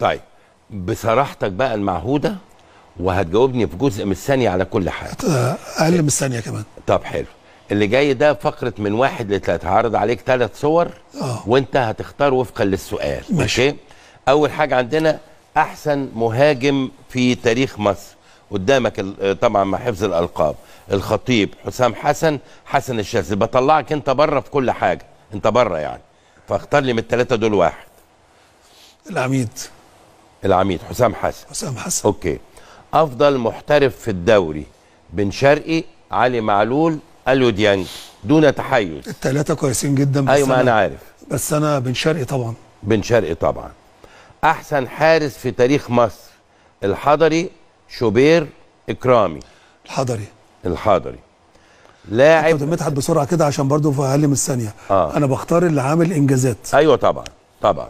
طيب بصراحتك بقى المعهوده وهتجاوبني في جزء من الثانيه على كل حاجه آه، اقل من الثانيه كمان طب حلو اللي جاي ده فقره من واحد لثلاثه هعرض عليك ثلاث صور أوه. وانت هتختار وفقا للسؤال ماشي. اوكي اول حاجه عندنا احسن مهاجم في تاريخ مصر قدامك آه، طبعا مع حفظ الالقاب الخطيب حسام حسن حسن الشاذلي بطلعك انت بره في كل حاجه انت بره يعني فاختار لي من الثلاثه دول واحد العميد العميد حسام حسن حسام حسن اوكي افضل محترف في الدوري بن شرقي علي معلول اليو ديانج دون تحيز الثلاثه كويسين جدا بس ايوه ما انا عارف بس انا بن شرقي طبعا بن شرقي طبعا احسن حارس في تاريخ مصر الحضري شوبير اكرامي الحضري الحضري لاعب مدحت بسرعه كده عشان برضه في اقل من الثانيه آه. انا بختار اللي عامل انجازات ايوه طبعا طبعا